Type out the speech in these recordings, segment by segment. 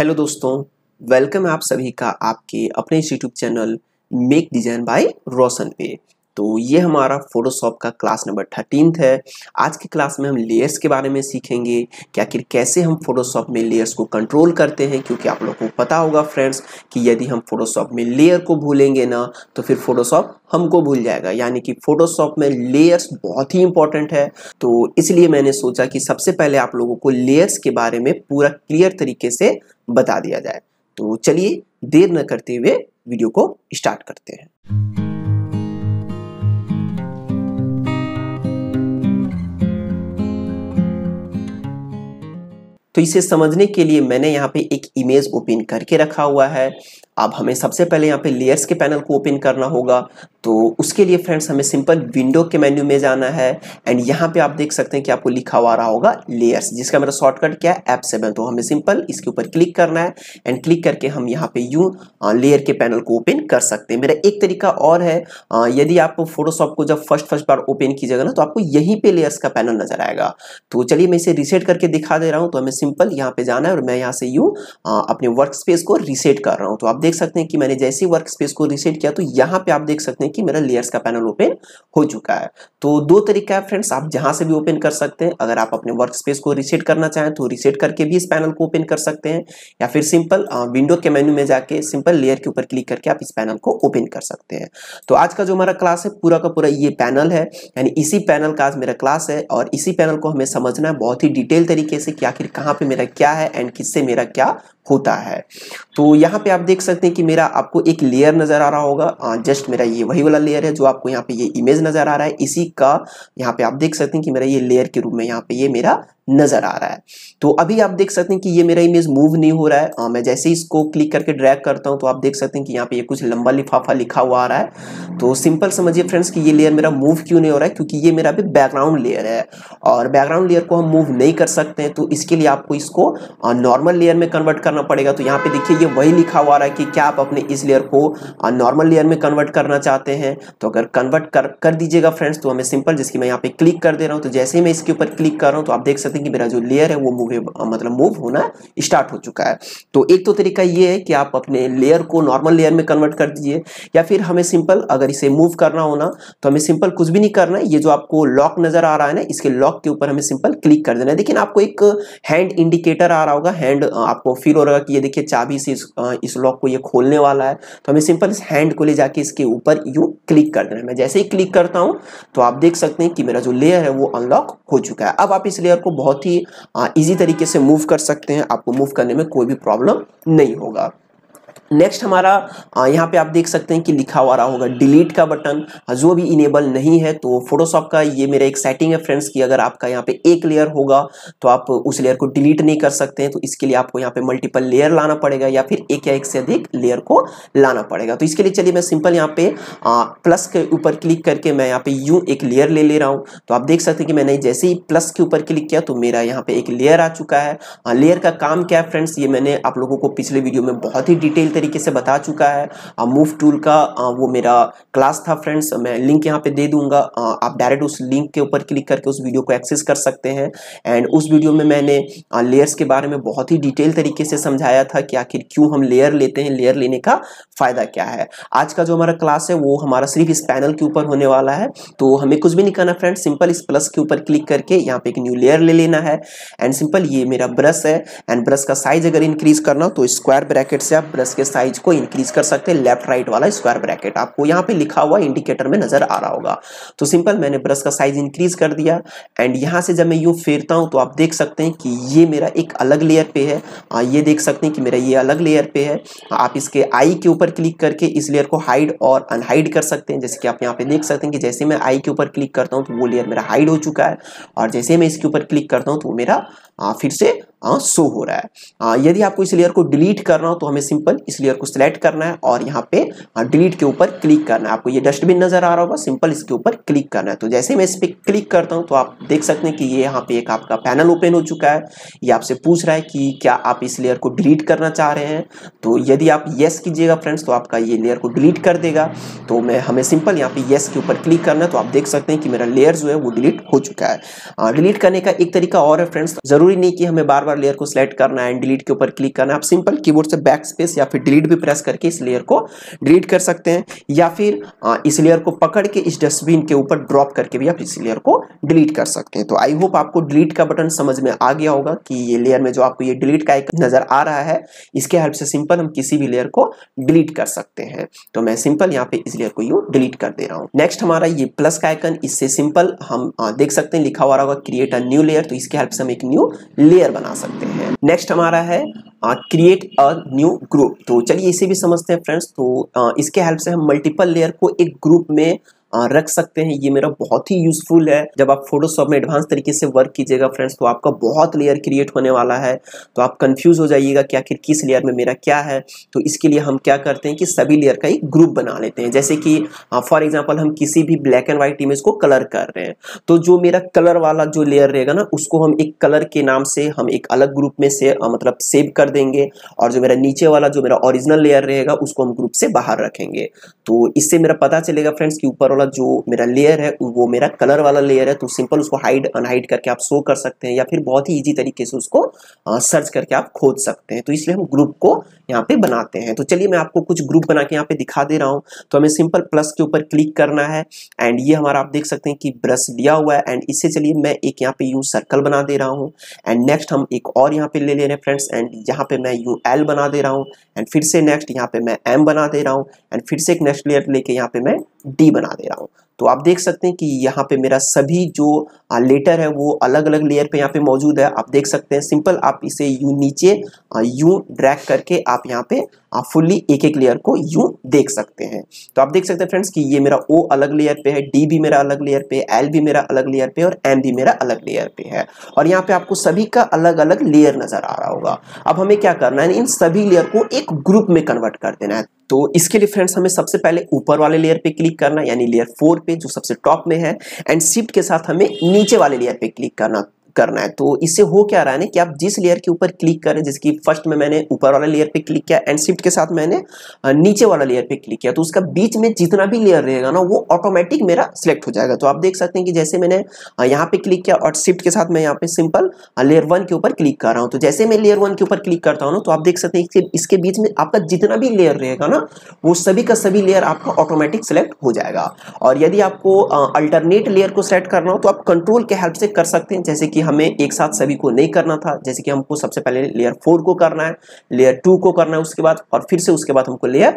hello दोस्तों welcome है आप सभी का आपके अपने YouTube channel make design by Roshan पे तो ये हमारा फोटोशॉप का क्लास नंबर थर्टीन है आज के क्लास में हम लेयर्स के बारे में सीखेंगे कि आखिर कैसे हम फोटोशॉप में लेयर्स को कंट्रोल करते हैं क्योंकि आप लोगों को पता होगा फ्रेंड्स कि यदि हम फोटोशॉप में लेयर को भूलेंगे ना तो फिर फोटोशॉप हमको भूल जाएगा यानी कि फोटोशॉप में लेयर्स बहुत ही इंपॉर्टेंट है तो इसलिए मैंने सोचा कि सबसे पहले आप लोगों को लेयर्स के बारे में पूरा क्लियर तरीके से बता दिया जाए तो चलिए देर न करते हुए वीडियो को स्टार्ट करते हैं तो इसे समझने के लिए मैंने यहाँ पे एक इमेज ओपन करके रखा हुआ है अब हमें सबसे पहले यहाँ पे लेयर्स के पैनल को ओपन करना होगा तो उसके लिए फ्रेंड्स हमें सिंपल विंडो के मेन्यू में जाना है एंड यहाँ पे आप देख सकते हैं कि आपको लिखा हुआ रहा होगा लेयर्स जिसका मेरा शॉर्टकट क्या है एप सेवन तो हमें सिंपल इसके ऊपर क्लिक करना है एंड क्लिक करके हम यहाँ पे यू लेयर के पैनल को ओपन कर सकते हैं मेरा एक तरीका और है यदि आप फोटोशॉप को जब फर्स्ट फर्स्ट बार ओपन कीजिएगा ना तो आपको यहीं पे लेयर्स का पैनल नजर आएगा तो चलिए मैं इसे रिसेट करके दिखा दे रहा हूँ तो हमें सिंपल यहाँ पे जाना है और मैं यहाँ से यू अपने वर्क स्पेस को रिसेट कर रहा हूँ तो आप देख देख सकते हैं कि मैंने जैसे वर्क स्पेस को रिसेट किया तो यहाँ पे आप देख सकते हैं कि मेरा लेयर्स का पैनल ओपन हो चुका है तो दो तरीका है फ्रेंड्स आप जहां से भी ओपन कर सकते हैं अगर आप अपने वर्क स्पेस को रिसेट करना चाहें तो रिसेट करके भी इस पैनल को ओपन कर सकते हैं या फिर सिंपल विंडो के मेन्यू में जाके सिंपल लेयर के ऊपर क्लिक करके आप इस पैनल को ओपन कर सकते हैं तो आज का जो हमारा क्लास है पूरा का पूरा ये पैनल है यानी इसी पैनल का आज मेरा क्लास है और इसी पैनल को हमें समझना है बहुत ही डिटेल तरीके से कि आखिर कहाँ पे मेरा क्या है एंड किससे मेरा क्या होता है तो यहाँ पे आप देख सकते हैं कि मेरा आपको एक लेयर नज़र आ रहा होगा जस्ट हाँ, मेरा ये वही वाला लेयर है जो आपको यहाँ पे ये इमेज नज़र आ रहा है इसी का यहाँ पे आप देख सकते हैं कि मेरा ये लेयर के रूप में यहाँ पे ये मेरा नज़र आ रहा है तो अभी आप देख सकते हैं कि ये मेरा इमेज मूव नहीं हो रहा है आ, हाँ, मैं जैसे ही इसको क्लिक करके ड्रैग करता हूं तो आप देख सकते हैं कि यहाँ पे ये कुछ लंबा लिफाफा लिखा हुआ आ रहा है तो सिंपल समझिए फ्रेंड्स कि ये लेयर मेरा मूव क्यों नहीं हो रहा है क्योंकि ये मेरा अभी बैकग्राउंड लेयर है और बैकग्राउंड लेयर को हम मूव नहीं कर सकते हैं तो इसके लिए आपको इसको नॉर्मल हाँ, लेयर में कन्वर्ट करना करना पड़ेगा तो यहाँ पे देखिए ये वही लिखा हुआ रहा है कि क्या आप अपने इस लेयर को नॉर्मल लेयर में कन्वर्ट करना चाहते हैं तो अगर कन्वर्ट कर कर दीजिएगा फ्रेंड्स तो हमें सिंपल जिसकी मैं यहाँ पे क्लिक कर दे रहा हूँ तो जैसे ही मैं इसके ऊपर क्लिक कर रहा हूँ तो आप देख सकते हैं कि मेरा जो लेयर है वो मूव मतलब मूव होना स्टार्ट हो चुका है तो एक तो तरीका ये है कि आप अपने लेयर को नॉर्मल लेयर में कन्वर्ट कर दीजिए या फिर हमें सिंपल अगर इसे मूव करना हो ना तो हमें सिंपल कुछ भी नहीं करना है ये जो आपको लॉक नजर आ रहा है ना इसके लॉक के ऊपर हमें सिंपल क्लिक कर देना है लेकिन आपको एक हैंड इंडिकेटर आ रहा होगा हैंड आपको फील हो रहा है कि ये देखिए चाबी से इस, इस लॉक को ये खोलने वाला है तो हमें सिंपल इस हैंड को ले जाके इसके ऊपर यू क्लिक कर देना है मैं जैसे ही क्लिक करता हूँ तो आप देख सकते हैं कि मेरा जो लेयर है वो अनलॉक हो चुका है अब आप इस लेयर को बहुत ही ईजी तरीके से मूव कर सकते हैं आपको मूव करने में कोई भी प्रॉब्लम नहीं होगा नेक्स्ट हमारा यहाँ पे आप देख सकते हैं कि लिखा हुआ रहा होगा डिलीट का बटन हाँ, जो भी इनेबल नहीं है तो फोटोशॉप का ये मेरा एक सेटिंग है फ्रेंड्स कि अगर आपका यहाँ पे एक लेयर होगा तो आप उस लेयर को डिलीट नहीं कर सकते हैं तो इसके लिए आपको यहाँ पे मल्टीपल लेयर लाना पड़ेगा या फिर एक या एक से अधिक लेयर को लाना पड़ेगा तो इसके लिए चलिए मैं सिंपल यहाँ पे आ, प्लस के ऊपर क्लिक करके मैं यहाँ पे यू एक लेयर ले ले रहा हूँ तो आप देख सकते हैं कि मैंने जैसे ही प्लस के ऊपर क्लिक किया तो मेरा यहाँ पे एक लेयर आ चुका है लेयर हाँ, का काम क्या है फ्रेंड्स ये मैंने आप लोगों को पिछले वीडियो में बहुत ही डिटेल तरीके से बता चुका है मूव टूल का वो मेरा क्लास था फ्रेंड्स मैं लिंक यहाँ पे दे दूंगा आप डायरेक्ट उस लिंक के ऊपर क्लिक करके उस वीडियो को एक्सेस कर सकते हैं एंड उस वीडियो में मैंने लेयर्स के बारे में बहुत ही डिटेल तरीके से समझाया था कि आखिर क्यों हम लेयर लेते हैं लेयर लेने का फ़ायदा क्या है आज का जो हमारा क्लास है वो हमारा सिर्फ इस पैनल के ऊपर होने वाला है तो हमें कुछ भी नहीं करना फ्रेंड सिंपल इस प्लस के ऊपर क्लिक करके यहाँ पे एक न्यू लेयर ले लेना है एंड सिंपल ये मेरा ब्रश है एंड ब्रश का साइज अगर इंक्रीज करना तो स्क्वायर ब्रैकेट से आप ब्रश के साइज को इंक्रीज कर सकते हैं लेफ्ट राइट वाला स्क्वायर ब्रैकेट आपको यहाँ पे लिखा हुआ इंडिकेटर में नजर आ रहा होगा तो सिंपल मैंने ब्रश का साइज इंक्रीज कर दिया एंड यहाँ से जब मैं यू फेरता हूँ तो आप देख सकते हैं कि ये मेरा एक अलग लेयर पे है हाँ, ये देख सकते हैं कि मेरा ये अलग लेयर पे है आप इसके आई के ऊपर क्लिक करके इस लेयर को हाइड और अनहाइड कर सकते हैं जैसे कि आप यहाँ पे देख सकते हैं कि जैसे मैं आई के ऊपर क्लिक करता हूँ तो वो लेयर मेरा हाइड हो चुका है और जैसे मैं इसके ऊपर क्लिक करता हूँ तो मेरा हाँ, फिर से शो हाँ, हो रहा है यदि आपको इस लेयर को डिलीट करना हो तो हमें सिंपल इस लेयर को सिलेक्ट करना है और यहाँ पे डिलीट हाँ, के ऊपर क्लिक करना है आपको ये डस्टबिन नजर आ रहा होगा सिंपल इसके ऊपर क्लिक करना है तो जैसे मैं इस पर क्लिक करता हूँ तो आप देख सकते हैं कि ये यहाँ पे एक आपका पैनल ओपन हो चुका है ये आपसे पूछ रहा है कि क्या आप इस लेयर को डिलीट करना चाह रहे हैं तो यदि आप येस कीजिएगा फ्रेंड्स तो आपका ये लेयर को डिलीट कर देगा तो मैं हमें सिंपल यहाँ पे येस के ऊपर क्लिक करना है तो आप देख सकते हैं कि मेरा लेयर जो है वो डिलीट हो चुका है डिलीट करने का एक तरीका और है फ्रेंड्स तो जरूरी नहीं कि हमें बार बार बार लेयर को सिलेक्ट करना है डिलीट के ऊपर क्लिक करना है आप सिंपल कीबोर्ड से बैक स्पेस या फिर डिलीट भी प्रेस करके इस लेयर को डिलीट कर सकते हैं या फिर इस लेयर को पकड़ के इस डस्टबिन के ऊपर ड्रॉप करके भी आप इस लेयर को डिलीट कर सकते हैं तो आई होप आपको डिलीट का बटन समझ में आ गया होगा कि ये लेयर में जो आपको ये डिलीट का एक नज़र आ रहा है इसके हेल्प से सिंपल हम किसी भी लेयर को डिलीट कर सकते हैं तो मैं सिंपल यहाँ पे इस लेयर को यू डिलीट कर दे रहा हूँ नेक्स्ट हमारा ये प्लस का आइकन इससे सिंपल हम देख सकते हैं लिखा हुआ होगा क्रिएट अ न्यू लेयर तो इसके हेल्प से हम एक न्यू लेयर बना सकते हैं नेक्स्ट हमारा है क्रिएट अ न्यू ग्रुप तो चलिए इसे भी समझते हैं फ्रेंड्स तो आ, इसके हेल्प से हम मल्टीपल लेयर को एक ग्रुप में रख सकते हैं ये मेरा बहुत ही यूजफुल है जब आप फोटोशॉप में एडवांस तरीके से वर्क कीजिएगा फ्रेंड्स तो आपका बहुत लेयर क्रिएट होने वाला है तो आप कंफ्यूज हो जाइएगा कि आखिर किस लेयर में मेरा क्या है तो इसके लिए हम क्या करते हैं कि सभी लेयर का एक ग्रुप बना लेते हैं जैसे कि फॉर एग्जाम्पल हम किसी भी ब्लैक एंड व्हाइट इमेज को कलर कर रहे हैं तो जो मेरा कलर वाला जो लेयर रहेगा ना उसको हम एक कलर के नाम से हम एक अलग ग्रुप में से मतलब सेव कर देंगे और जो मेरा नीचे वाला जो मेरा ओरिजिनल लेयर रहेगा उसको हम ग्रुप से बाहर रखेंगे तो इससे मेरा पता चलेगा फ्रेंड्स कि ऊपर वाला जो मेरा लेयर है वो मेरा कलर वाला लेयर है तो सिंपल उसको हाइड अनहाइड करके आप शो कर सकते हैं या फिर बहुत ही इजी तरीके से उसको सर्च करके आप खोज सकते हैं तो इसलिए हम ग्रुप को यहाँ पे बनाते हैं तो चलिए मैं आपको कुछ ग्रुप बना के यहाँ पे दिखा दे रहा हूँ तो हमें सिंपल प्लस के ऊपर क्लिक करना है एंड ये हमारा आप देख सकते हैं कि ब्रश लिया हुआ है एंड इससे चलिए मैं एक यहाँ पे यू सर्कल बना दे रहा हूँ एंड नेक्स्ट हम एक और यहाँ पे ले ले रहे हैं फ्रेंड्स एंड यहाँ पे मैं यू एल बना दे रहा हूँ एंड फिर से नेक्स्ट यहाँ पे मैं एम बना दे रहा हूँ एंड फिर से एक नेक्स्ट लेयर लेके यहाँ पे मैं डी बना दे रहा हूँ तो आप देख सकते हैं कि यहाँ पे मेरा सभी जो लेटर है वो अलग अलग लेयर पे यहाँ पे मौजूद है आप देख सकते हैं सिंपल आप इसे यू नीचे यू ड्रैग करके आप यहाँ पे आप फुल्ली एक एक लेयर को यू देख सकते हैं तो आप देख सकते हैं फ्रेंड्स कि ये मेरा ओ अलग लेयर पे है डी भी मेरा अलग लेयर पे एल भी मेरा अलग लेयर पे और एम भी मेरा अलग लेयर पे है और यहाँ पे आपको सभी का अलग अलग लेयर नजर आ रहा होगा अब हमें क्या करना है इन सभी लेयर को एक ग्रुप में कन्वर्ट कर देना है तो इसके लिए फ्रेंड्स हमें सबसे पहले ऊपर वाले लेयर पे क्लिक करना यानी लेयर फोर पे जो सबसे टॉप में है एंड शिफ्ट के साथ हमें नीचे वाले लेयर पे क्लिक करना करना है तो इससे हो क्या रहा है ना कि आप जिस लेयर के ऊपर क्लिक करें जैसे कि फर्स्ट में मैंने ऊपर वाला लेयर पे क्लिक किया एंड शिफ्ट के साथ मैंने नीचे वाला लेयर पे क्लिक किया तो उसका बीच में जितना भी लेयर रहेगा ना वो ऑटोमेटिक मेरा सिलेक्ट हो जाएगा तो आप देख सकते हैं कि जैसे मैंने यहाँ पे क्लिक किया और शिफ्ट के साथ मैं यहाँ पे सिंपल लेयर वन के ऊपर क्लिक कर रहा हूँ तो जैसे मैं लेयर वन के ऊपर क्लिक करता हूँ ना तो आप देख सकते हैं इसके बीच में आपका जितना भी लेयर रहेगा ना वो सभी का सभी लेयर आपका ऑटोमेटिक सिलेक्ट हो जाएगा और यदि आपको अल्टरनेट लेयर को सेलेक्ट करना हो तो आप कंट्रोल के हेल्प से कर सकते हैं जैसे कि हमें एक साथ सभी को नहीं करना था जैसे कि हमको सबसे पहले लेयर फोर को करना है लेयर टू को करना है उसके बाद और फिर से उसके बाद हमको लेयर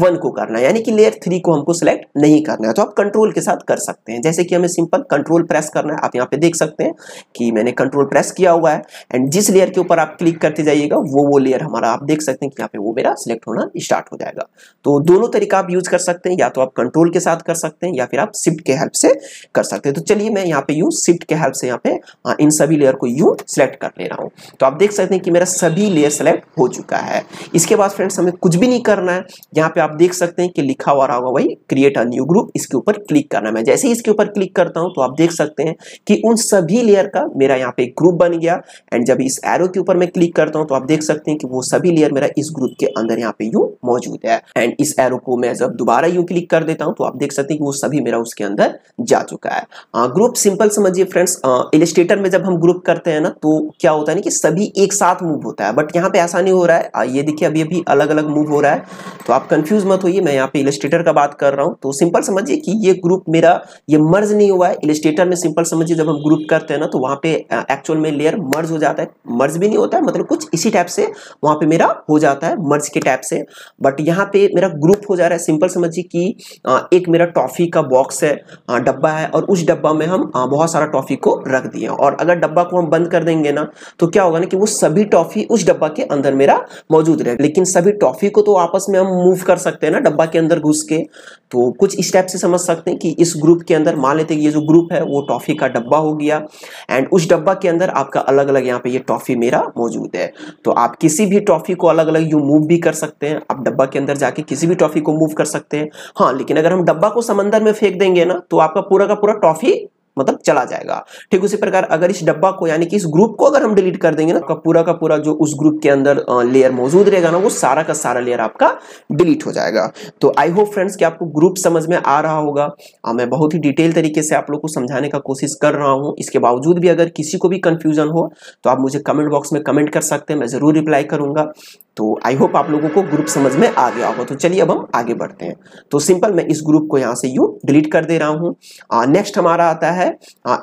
वन uh, को करना है यानी कि लेयर थ्री को हमको सिलेक्ट नहीं करना है तो आप कंट्रोल के साथ कर सकते हैं जैसे कि हमें सिंपल कंट्रोल प्रेस करना है आप यहाँ पे देख सकते हैं कि मैंने कंट्रोल प्रेस किया हुआ है एंड जिस लेयर के ऊपर आप क्लिक करते जाइएगा वो वो लेयर हमारा आप देख सकते हैं कि यहाँ पे वो मेरा सिलेक्ट होना स्टार्ट हो जाएगा तो दोनों तरीका आप यूज कर सकते हैं या तो आप कंट्रोल के साथ कर सकते हैं या फिर आप शिफ्ट के हेल्प से कर सकते हैं तो चलिए मैं यहाँ पे यूज शिफ्ट के हेल्प से यहाँ पे uh, इन सभी लेयर को यू सिलेक्ट कर ले रहा हूँ तो आप देख सकते हैं कि मेरा सभी लेयर सेलेक्ट हो चुका है इसके बाद फ्रेंड्स हमें कुछ भी नहीं करना है यहाँ पे आप देख सकते हैं कि लिखा हुआ रहा होगा वही क्रिएट अ न्यू ग्रुप इसके ऊपर क्लिक करना मैं जैसे ही इसके ऊपर क्लिक करता हूँ तो आप देख सकते हैं कि उन सभी लेयर का मेरा यहाँ पे ग्रुप बन गया एंड जब इस एरो के ऊपर मैं क्लिक करता हूँ तो आप देख सकते हैं कि वो सभी लेयर मेरा इस ग्रुप के अंदर यहाँ पे यू मौजूद है एंड इस एरो को मैं जब दोबारा यू क्लिक कर देता हूँ तो आप देख सकते हैं कि वो सभी मेरा उसके अंदर जा चुका है ग्रुप सिंपल समझिए फ्रेंड्स इलिस्टेटर में में जब हम ग्रुप करते हैं ना तो क्या होता है ना कि सभी एक साथ मूव होता है बट यहाँ पे ऐसा नहीं हो रहा है ये देखिए अभी अभी अलग अलग मूव हो रहा है तो आप कंफ्यूज मत होइए मैं यहाँ पे इलिस्ट्रेटर का बात कर रहा हूँ तो सिंपल समझिए कि ये ग्रुप मेरा ये मर्ज नहीं हुआ है इलिस्ट्रेटर में सिंपल समझिए जब हम ग्रुप करते हैं ना तो वहाँ पे एक्चुअल में लेयर मर्ज हो जाता है मर्ज भी नहीं होता है मतलब कुछ इसी टाइप से वहाँ पे मेरा हो जाता है मर्ज के टाइप से बट यहाँ पे मेरा ग्रुप हो जा रहा है सिंपल समझिए कि एक मेरा टॉफ़ी का बॉक्स है डब्बा है और उस डब्बा में हम बहुत सारा टॉफ़ी को रख दिए और अगर डब्बा को हम बंद कर देंगे ना तो क्या होगा ना कि वो सभी टॉफी उस डब्बा के अंदर मेरा मौजूद रहेगा लेकिन सभी टॉफी को तो आपस में हम मूव कर सकते हैं ना डब्बा के अंदर घुस के तो कुछ इस टाइप से समझ सकते हैं कि इस ग्रुप के अंदर मान लेते हैं ये जो ग्रुप है वो टॉफी का डब्बा हो गया एंड उस डब्बा के अंदर आपका अलग अलग यहाँ पे ये टॉफी मेरा मौजूद है तो आप किसी भी टॉफी को अलग अलग यू मूव भी कर सकते हैं आप डब्बा के अंदर जाके किसी भी टॉफी को मूव कर सकते हैं हाँ लेकिन अगर हम डब्बा को समंदर में फेंक देंगे ना तो आपका पूरा का पूरा टॉफी मतलब चला जाएगा ठीक उसी प्रकार अगर इस डब्बा को यानी कि इस ग्रुप को अगर हम डिलीट कर देंगे ना आपका तो पूरा का पूरा जो उस ग्रुप के अंदर लेयर मौजूद रहेगा ना वो सारा का सारा लेयर आपका डिलीट हो जाएगा तो आई होप फ्रेंड्स कि आपको ग्रुप समझ में आ रहा होगा आ, मैं बहुत ही डिटेल तरीके से आप लोग को समझाने का कोशिश कर रहा हूँ इसके बावजूद भी अगर किसी को भी कंफ्यूजन हो तो आप मुझे कमेंट बॉक्स में कमेंट कर सकते हैं मैं ज़रूर रिप्लाई करूंगा तो आई होप आप लोगों को ग्रुप समझ में आ गया होगा तो चलिए अब हम आगे बढ़ते हैं तो सिंपल मैं इस ग्रुप को यहाँ से यू डिलीट कर दे रहा हूँ नेक्स्ट हमारा आता है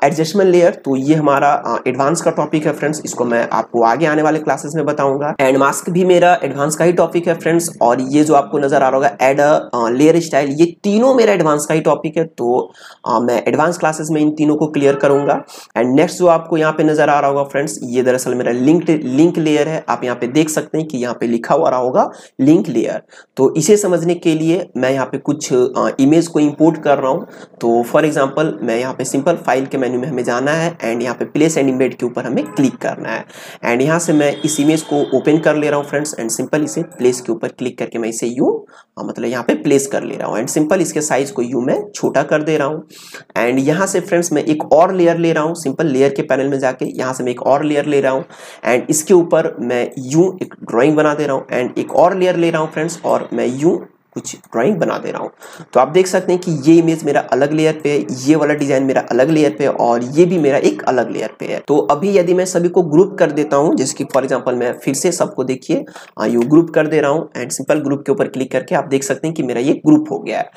एडजस्टमेंट लेयर तो ये हमारा एडवांस का टॉपिक है फ्रेंड्स इसको मैं आपको आगे आने वाले क्लासेस में बताऊंगा एंड मास्क भी मेरा एडवांस का ही टॉपिक है फ्रेंड्स और ये जो आपको नजर आ रहा होगा एड लेयर स्टाइल ये तीनों मेरा एडवांस का ही टॉपिक है तो आ, मैं एडवांस क्लासेस में इन तीनों को क्लियर करूंगा एंड नेक्स्ट जो आपको यहाँ पे नजर आ रहा होगा फ्रेंड्स ये दरअसल मेरा लिंक लिंक लेयर है आप यहाँ पे देख सकते हैं कि यहाँ पे पे लिखा हुआ रहा होगा लिंक लेयर तो इसे समझने के लिए मैं यहाँ पे कुछ इमेज को इंपोर्ट कर रहा हूँ तो फॉर एग्जांपल मैं यहाँ पे सिंपल फाइल के मेन्यू में हमें जाना है एंड यहाँ पे प्लेस एंड इमेज के ऊपर हमें क्लिक करना है एंड यहाँ से मैं इस इमेज को ओपन कर ले रहा हूँ फ्रेंड्स एंड सिंपल इसे प्लेस के ऊपर क्लिक करके मैं इसे यू मतलब यहाँ पे प्लेस कर ले रहा हूँ एंड सिंपल इसके साइज को यू मैं छोटा कर दे रहा हूँ एंड यहाँ से फ्रेंड्स मैं एक और लेयर ले रहा हूँ सिंपल लेयर के पैनल में जाके यहाँ से मैं एक और लेयर ले रहा हूँ एंड इसके ऊपर मैं यू एक ड्राइंग बना दे रहा हूँ एंड एक और लेयर ले रहा हूँ फ्रेंड्स और मैं यूँ कुछ ड्राइंग बना दे रहा हूँ तो आप देख सकते हैं कि ये इमेज मेरा अलग लेयर पे ये वाला डिज़ाइन मेरा अलग लेयर पे और ये भी मेरा एक अलग लेयर पे है तो अभी यदि मैं सभी को ग्रुप कर देता हूँ जैसे कि फॉर एग्जाम्पल मैं फिर से सबको देखिए यू हाँ, ग्रुप कर दे रहा हूँ एंड सिंपल ग्रुप के ऊपर क्लिक करके आप देख सकते हैं कि मेरा ये ग्रुप हो गया है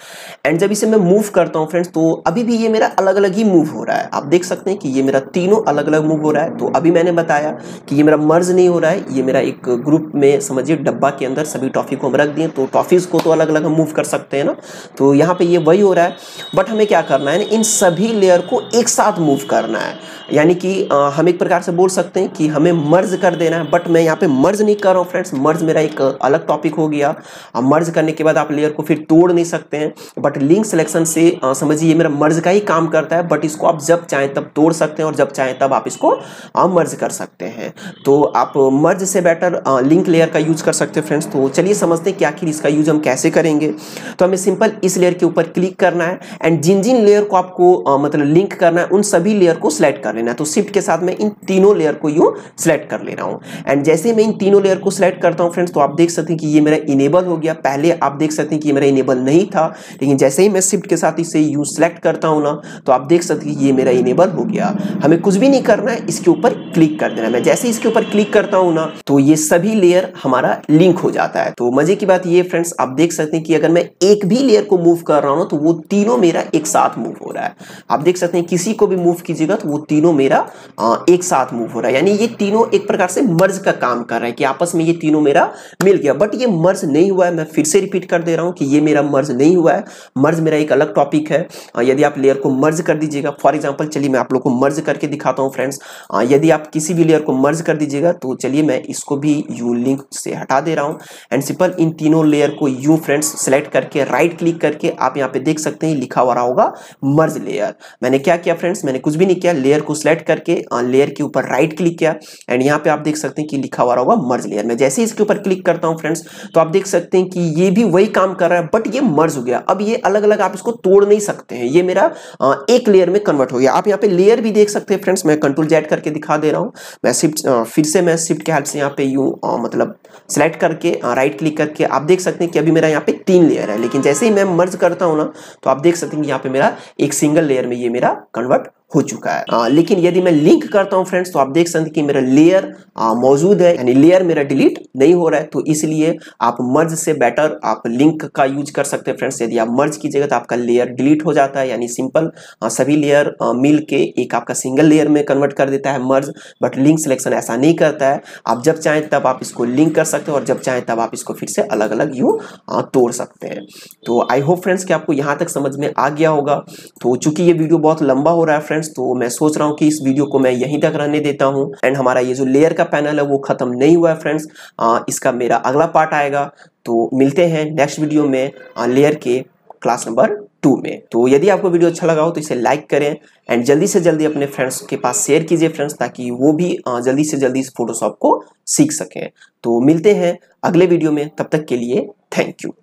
एंड जब इसे मैं मूव करता हूँ फ्रेंड्स तो अभी भी ये मेरा अलग अलग ही मूव हो रहा है आप देख सकते हैं कि ये मेरा तीनों अलग अलग मूव हो रहा है तो अभी मैंने बताया कि ये मेरा मर्ज नहीं हो रहा है ये मेरा एक ग्रुप में समझिए डब्बा के अंदर सभी टॉफी को हम रख दिए तो टॉफीज़ को तो अलग अलग अलग हम मूव कर सकते हैं ना तो यहाँ पे ये वही हो रहा है बट हमें क्या करना है इन सभी लेयर को एक साथ मूव करना है यानी कि हम एक प्रकार से बोल सकते हैं कि हमें मर्ज कर देना है बट मैं यहाँ पे मर्ज नहीं कर रहा हूँ फ्रेंड्स मर्ज मेरा एक अलग टॉपिक हो गया मर्ज करने के बाद आप लेयर को फिर तोड़ नहीं सकते हैं बट लिंक सिलेक्शन से समझिए मेरा मर्ज का ही काम करता है बट इसको आप जब चाहें तब तोड़ सकते हैं और जब चाहें तब आप इसको मर्ज कर सकते हैं तो आप मर्ज से बेटर लिंक लेयर का यूज कर सकते हैं फ्रेंड्स तो चलिए समझते हैं कि आखिर इसका यूज हम कैसे करेंगे तो हमें सिंपल इस लेयर के ऊपर क्लिक करना है एंड जिन जिन लेयर को आपको आ, मतलब लिंक करना है उन सभी लेयर को सिलेक्ट कर लेना है तो शिफ्ट के साथ मैं इन तीनों लेयर को यूँ सिलेक्ट कर ले रहा हूँ एंड जैसे मैं इन तीनों लेयर को सिलेक्ट करता हूँ फ्रेंड्स तो आप देख सकते हैं कि ये मेरा इनेबल हो गया पहले आप देख सकते हैं कि ये मेरा इनेबल नहीं था लेकिन जैसे ही मैं शिफ्ट के साथ इसे यूँ सेलेक्ट करता हूँ ना तो आप देख सकते हैं कि ये मेरा इनेबल हो गया हमें कुछ भी नहीं करना है इसके ऊपर क्लिक कर देना मैं जैसे इसके ऊपर क्लिक करता हूँ ना तो ये सभी लेयर हमारा लिंक हो जाता है तो मजे की बात ये फ्रेंड्स आप देख सकते सकते हैं कि अगर मैं एक भी लेयर को मूव कर रहा हूं तो वो तीनों मेरा एक साथ मूव हो रहा है आप देख सकते हैं किसी को भी मूव कीजिएगा तो वो तीनों मेरा एक साथ मूव हो रहा है यानी ये तीनों एक प्रकार से मर्ज का काम कर रहा है कि आपस में ये तीनों मेरा मिल गया बट ये मर्ज नहीं हुआ है मैं फिर से रिपीट कर दे रहा हूं कि ये मेरा मर्ज नहीं हुआ है मर्ज मेरा एक अलग टॉपिक है यदि आप लेयर को मर्ज कर दीजिएगा फॉर एग्जाम्पल चलिए मैं आप लोग को मर्ज करके दिखाता हूँ फ्रेंड्स यदि आप किसी भी लेयर को मर्ज कर दीजिएगा तो चलिए मैं इसको भी यू लिंक से हटा दे रहा हूँ एंड सिंपल इन तीनों लेयर को यू फ्रेंड्स सेलेक्ट करके राइट क्लिक करके आप यहाँ पे देख सकते हैं लिखा हुआ रहा होगा मर्ज लेयर मैंने क्या किया फ्रेंड्स मैंने कुछ भी नहीं किया लेयर को सिलेक्ट करके लेयर के ऊपर राइट क्लिक किया एंड यहाँ पे आप देख सकते हैं कि लिखा हुआ होगा मर्ज लेयर मैं जैसे इसके ऊपर क्लिक करता हूँ फ्रेंड्स तो आप देख सकते हैं कि ये भी वही काम कर रहा है बट ये मर्ज हो गया अब ये अलग अलग आप इसको तोड़ नहीं सकते हैं ये मेरा एक लेयर में कन्वर्ट हो गया आप यहाँ पे लेयर भी देख सकते हैं फ्रेंड्स मैं कंट्रोल जेड करके दिखा दे रहा हूँ मैं शिफ्ट फिर से मैं शिफ्ट के हेल्प से यहाँ पे यूँ मतलब सेलेक्ट करके राइट क्लिक करके आप देख सकते हैं कि अभी मेरा यहाँ पे तीन लेयर है लेकिन जैसे ही मैं मर्ज करता हूँ ना तो आप देख सकते हैं यहाँ पे मेरा एक सिंगल लेयर में ये मेरा कन्वर्ट हो चुका है आ, लेकिन यदि मैं लिंक करता हूं फ्रेंड्स तो आप देख सकते कि मेरा लेयर मौजूद है यानी लेयर मेरा डिलीट नहीं हो रहा है तो इसलिए आप मर्ज से बेटर आप लिंक का यूज कर सकते हैं फ्रेंड्स यदि आप मर्ज कीजिएगा तो आपका लेयर डिलीट हो जाता है यानी सिंपल आ, सभी लेयर मिल के एक आपका सिंगल लेयर में कन्वर्ट कर देता है मर्ज बट लिंक सिलेक्शन ऐसा नहीं करता है आप जब चाहें तब आप इसको लिंक कर सकते हो और जब चाहें तब आप इसको फिर से अलग अलग यू तोड़ सकते हैं तो आई होप फ्रेंड्स कि आपको यहाँ तक समझ में आ गया होगा तो चूंकि ये वीडियो बहुत लंबा हो रहा है फ्रेंड्स फ्रेंड्स तो मैं सोच रहा हूँ कि इस वीडियो को मैं यहीं तक रहने देता हूँ एंड हमारा ये जो लेयर का पैनल है वो खत्म नहीं हुआ है फ्रेंड्स इसका मेरा अगला पार्ट आएगा तो मिलते हैं नेक्स्ट वीडियो में लेयर के क्लास नंबर टू में तो यदि आपको वीडियो अच्छा लगा हो तो इसे लाइक करें एंड जल्दी से जल्दी अपने फ्रेंड्स के पास शेयर कीजिए फ्रेंड्स ताकि वो भी जल्दी से जल्दी इस फोटोशॉप को सीख सकें तो मिलते हैं अगले वीडियो में तब तक के लिए थैंक यू